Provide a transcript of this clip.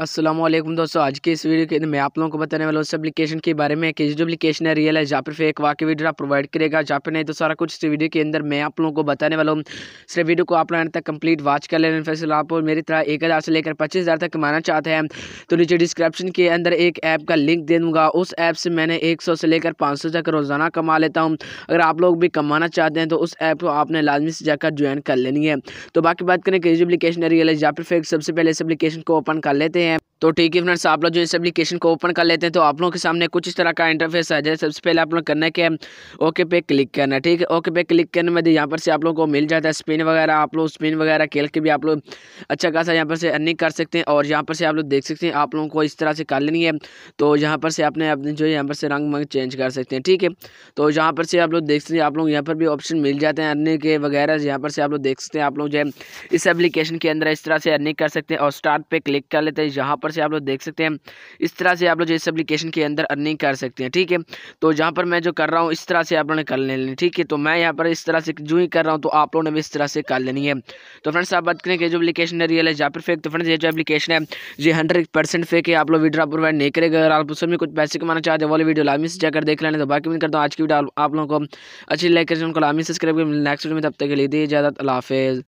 असलम दोस्तों आज के इस वीडियो के अंदर मैं आप लोगों को बताने वाला हूँ उस एप्लीकेशन के बारे में कि जो एप्लीकेशन है रियल है जहाँ पर फेक वाकई वीडियो प्रोवाइड करेगा जहाँ पर नहीं तो सारा कुछ इस वीडियो के अंदर मैं आप लोगों को बताने वाला हूँ सिर्फ वीडियो को आप लोग तक कंप्लीट वॉच कर लेना फैसल आप मेरी तरह एक हज़ार से लेकर पच्चीस हज़ार तक कमाना चाहते हैं तो नीचे डिस्क्रिप्शन के अंदर एक ऐप का लिंक दे दूँगा उस ऐप से मैंने एक सौ से लेकर पाँच सौ तक रोज़ाना कमा लेता हूँ अगर आप लोग भी कमाना चाहते हैं तो उस ऐप को आपने लाजमी से जाकर ज्वाइन कर लेनी है तो बाकी बात करें कि एप्लीकेशन रियल है जहाँ पर फेक सबसे पहले इस एप्लीकेशन को ओपन कर लेते हैं am तो ठीक है फ्रेंड्स आप लोग जो इस एप्लीकेशन को ओपन कर लेते हैं तो आप लोगों के सामने कुछ इस तरह का इंटरफेस आ जाए सबसे पहले आप लोग करना है कि ओके पे क्लिक करना है ठीक है ओके पे क्लिक करने में यहाँ पर से आप लोगों को मिल जाता है स्पिन वगैरह आप लोग स्पिन वगैरह खेल के भी आप लोग अच्छा खासा यहाँ पर से अर्निंग कर सकते हैं और यहाँ पर से आप लोग देख सकते हैं आप लोगों को इस तरह से कर लेनी है तो यहाँ पर से आपने अपने जो यहाँ पर से रंग मंग चेंज कर सकते हैं ठीक है तो यहाँ पर से आप लोग देख सकते हैं आप लोग यहाँ पर भी ऑप्शन मिल जाते हैं अर्निंग के वगैरह यहाँ पर से आप लोग देख सकते हैं आप लोग जो है इस एप्लीकेशन के अंदर इस तरह से अर्निंग कर सकते हैं और स्टार्ट पे क्लिक कर लेते हैं यहाँ पर पर से आप लोग देख सकते हैं इस तरह से आप लोग जो इस एप्लीकेशन के अंदर अर्निंग कर सकते हैं ठीक है तो जहाँ पर मैं जो कर रहा हूँ इस तरह से आप लोगों ने कर लेनी ठीक है तो मैं यहाँ पर इस तरह से जो ही कर रहा हूँ तो आप लोगों ने भी इस तरह से कर लेनी है तो फ्रेंड्स आप बात करें कि जो अपलीकेशन है रियल है या फिर फेक तो फ्रेंड्स ये जो एप्लीकेशन है ये हंड्रेड परसेंट फेक है आप लोग विड्रा प्रोवाइड नहीं करेगा अगर आप उसमें कुछ पैसे कमाना चाहते हैं वाले वीडियो लामी से जाकर देख लेने तो बाकी मैं करता हूँ आज की वीडियो आप लोगों को अच्छी लाइक करें उनको लामी सब्सक्राइब करें नेक्स्ट वीडियो में तब तक के लिए दी इजाज़त अलाफेज़